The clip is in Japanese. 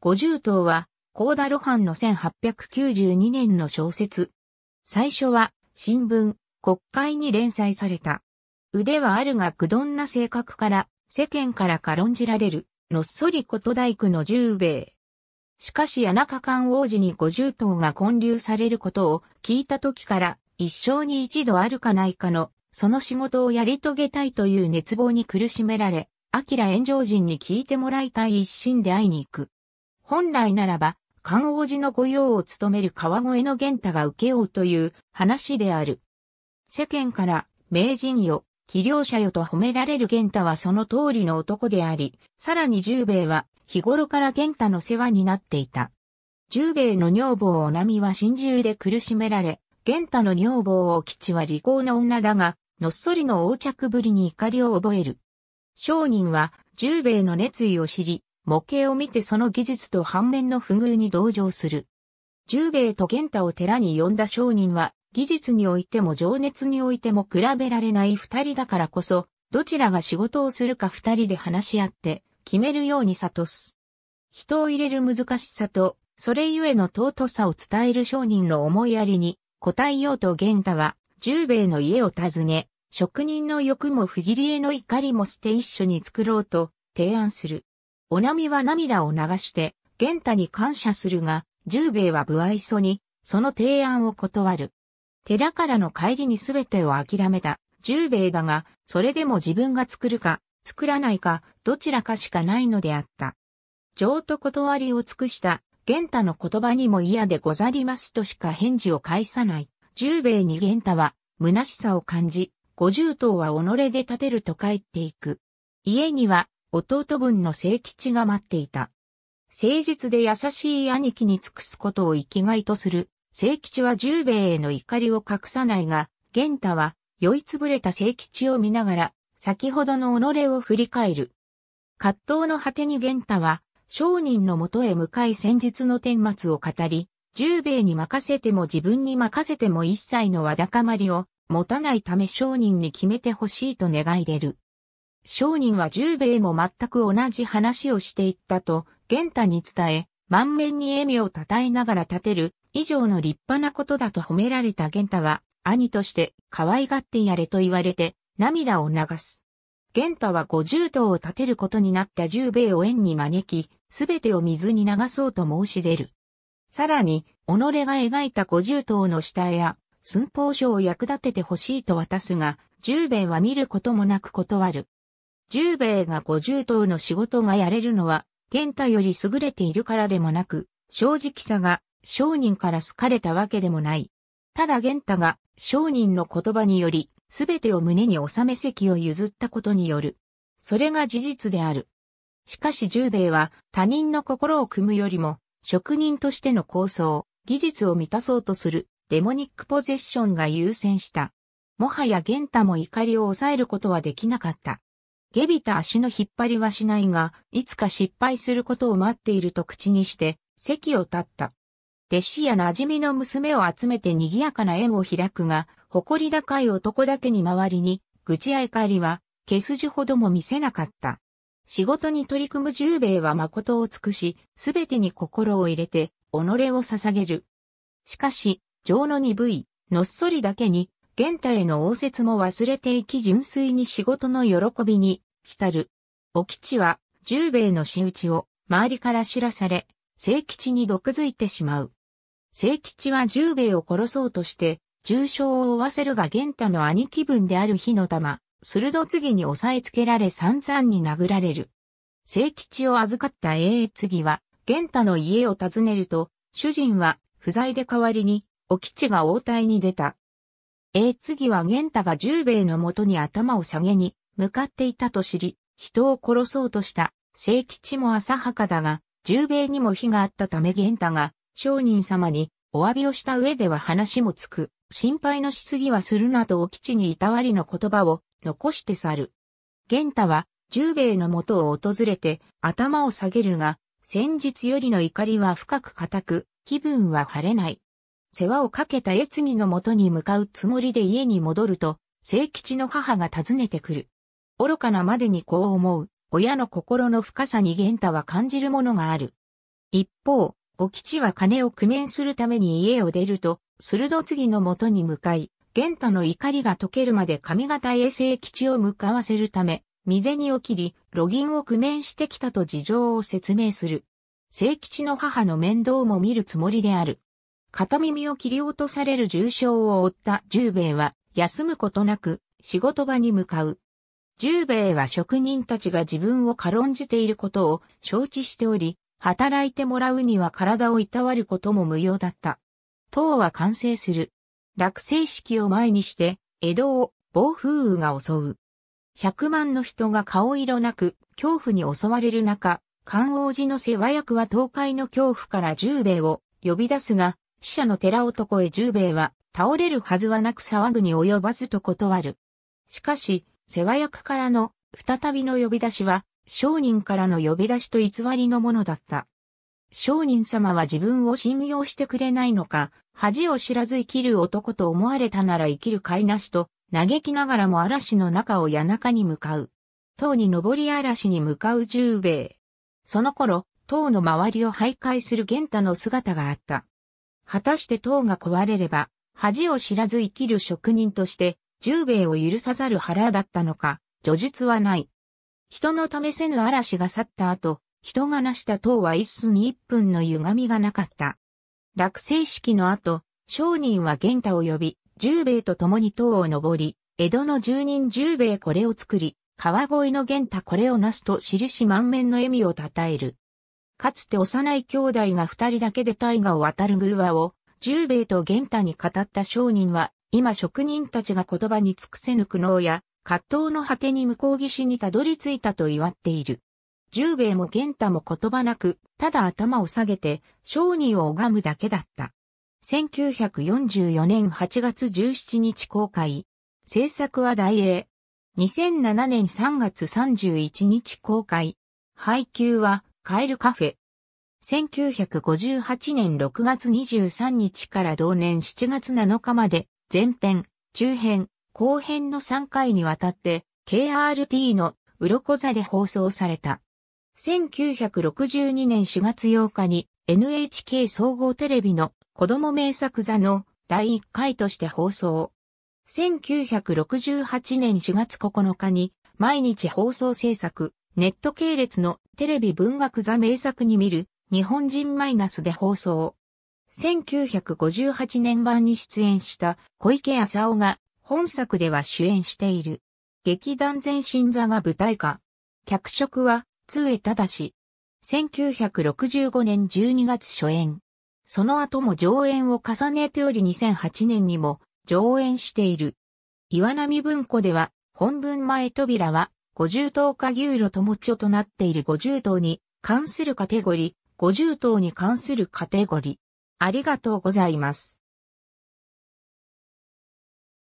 五十頭は、コーダ・伴ハの1892年の小説。最初は、新聞、国会に連載された。腕はあるがくどんな性格から、世間から軽んじられる、のっそりこと大工の十兵衛。しかし柳中勘王子に五十頭が混流されることを聞いた時から一生に一度あるかないかのその仕事をやり遂げたいという熱望に苦しめられ、アキラ炎上人に聞いてもらいたい一心で会いに行く。本来ならば、漢王子の御用を務める川越の玄太が受けようという話である。世間から、名人よ、起業者よと褒められる玄太はその通りの男であり、さらに十兵衛は、日頃から玄太の世話になっていた。十兵衛の女房おなみは心中で苦しめられ、玄太の女房お吉は利口な女だが、のっそりの横着ぶりに怒りを覚える。商人は、十兵衛の熱意を知り、模型を見てその技術と反面の不遇に同情する。十兵衛と玄太を寺に呼んだ商人は、技術においても情熱においても比べられない二人だからこそ、どちらが仕事をするか二人で話し合って、決めるように諭す。人を入れる難しさと、それゆえの尊さを伝える商人の思いやりに、応えようと玄太は、十兵衛の家を訪ね、職人の欲も不義理への怒りも捨て一緒に作ろうと提案する。おなみは涙を流して、玄太に感謝するが、十兵衛は不愛想に、その提案を断る。寺からの帰りに全てを諦めた、十兵衛だが、それでも自分が作るか、作らないか、どちらかしかないのであった。情と断りを尽くした、玄太の言葉にも嫌でござりますとしか返事を返さない。十兵衛に玄太は、虚しさを感じ、五十頭は己で立てると帰っていく。家には、弟分の聖吉が待っていた。誠実で優しい兄貴に尽くすことを生きがいとする、聖吉は十兵衛への怒りを隠さないが、玄太は酔いつぶれた聖吉を見ながら、先ほどの己を振り返る。葛藤の果てに玄太は、商人のもとへ向かい先日の顛末を語り、十兵衛に任せても自分に任せても一切のわだかまりを持たないため商人に決めてほしいと願い出る。商人は十兵衛も全く同じ話をしていったと、玄太に伝え、満面に笑みをたたえながら立てる、以上の立派なことだと褒められた玄太は、兄として可愛がってやれと言われて、涙を流す。玄太は五十頭を立てることになった十兵衛を縁に招き、すべてを水に流そうと申し出る。さらに、己が描いた五十頭の下絵や、寸法書を役立ててほしいと渡すが、十兵衛は見ることもなく断る。十兵衛が五十頭の仕事がやれるのは、玄太より優れているからでもなく、正直さが商人から好かれたわけでもない。ただ玄太が商人の言葉により、すべてを胸に収め席を譲ったことによる。それが事実である。しかし十兵衛は他人の心を組むよりも、職人としての構想、技術を満たそうとするデモニックポゼッションが優先した。もはや玄太も怒りを抑えることはできなかった。下ビた足の引っ張りはしないが、いつか失敗することを待っていると口にして、席を立った。弟子や馴染みの娘を集めて賑やかな縁を開くが、誇り高い男だけに周りに、愚痴や怒りは、毛筋ほども見せなかった。仕事に取り組む十兵衛は誠を尽くし、すべてに心を入れて、己を捧げる。しかし、情の鈍い、のっそりだけに、玄太への応接も忘れていき純粋に仕事の喜びに浸る。お吉は、十兵衛の仕打ちを周りから知らされ、聖吉に毒づいてしまう。聖吉は十兵衛を殺そうとして、重傷を負わせるが玄太の兄貴分である火の玉、鋭次に押さえつけられ散々に殴られる。聖吉を預かった永越次は、玄太の家を訪ねると、主人は不在で代わりに、お吉が応対に出た。え次は玄太が十兵衛のもとに頭を下げに、向かっていたと知り、人を殺そうとした、聖吉も浅はかだが、十兵衛にも火があったため玄太が、商人様に、お詫びをした上では話もつく、心配のしすぎはするなどお吉にいたわりの言葉を、残して去る。玄太は、十兵衛のもとを訪れて、頭を下げるが、先日よりの怒りは深く固く、気分は晴れない。世話をかけた越義のもとに向かうつもりで家に戻ると、聖吉の母が訪ねてくる。愚かなまでにこう思う、親の心の深さに玄太は感じるものがある。一方、お吉は金を工面するために家を出ると、鋭次のもとに向かい、玄太の怒りが解けるまで上方へ聖吉を向かわせるため、身銭を切り、路銀を工面してきたと事情を説明する。聖吉の母の面倒も見るつもりである。片耳を切り落とされる重傷を負った十兵衛は、休むことなく、仕事場に向かう。十兵衛は職人たちが自分を軽んじていることを承知しており、働いてもらうには体をいたわることも無用だった。塔は完成する。落成式を前にして、江戸を暴風雨が襲う。百万の人が顔色なく、恐怖に襲われる中、関王寺の世話役は東海の恐怖から十兵衛を呼び出すが、死者の寺男へ十兵衛は、倒れるはずはなく騒ぐに及ばずと断る。しかし、世話役からの再びの呼び出しは、商人からの呼び出しと偽りのものだった。商人様は自分を信用してくれないのか、恥を知らず生きる男と思われたなら生きる甲斐なしと、嘆きながらも嵐の中を谷中に向かう。塔に登り嵐に向かう十兵衛。その頃、塔の周りを徘徊する玄太の姿があった。果たして塔が壊れれば、恥を知らず生きる職人として、十兵衛を許さざる腹だったのか、叙述はない。人の試せぬ嵐が去った後、人が成した塔は一寸一分の歪みがなかった。落成式の後、商人は玄太を呼び、十兵衛と共に塔を登り、江戸の住人十兵衛これを作り、川越の玄太これをなすと印満面の笑みを称える。かつて幼い兄弟が二人だけで大河を渡る偶話を、十兵衛と玄太に語った商人は、今職人たちが言葉に尽くせぬ苦悩や、葛藤の果てに向こう岸にたどり着いたと言わっている。十兵衛も玄太も言葉なく、ただ頭を下げて、商人を拝むだけだった。1944年8月17日公開。制作は大英。2007年3月31日公開。配給はカエルカフェ。1958年6月23日から同年7月7日まで、前編、中編、後編の3回にわたって、KRT の鱗座で放送された。1962年4月8日に NHK 総合テレビの子供名作座の第1回として放送。1968年4月9日に毎日放送制作ネット系列のテレビ文学座名作に見る日本人マイナスで放送。1958年版に出演した小池浅尾が本作では主演している。劇団全身座が舞台化。脚色は、た江し。1965年12月初演。その後も上演を重ねており2008年にも上演している。岩波文庫では、本文前扉は五十頭か牛路ちおとなっている五十頭に関するカテゴリー、五十頭に関するカテゴリー。ありがとうございます。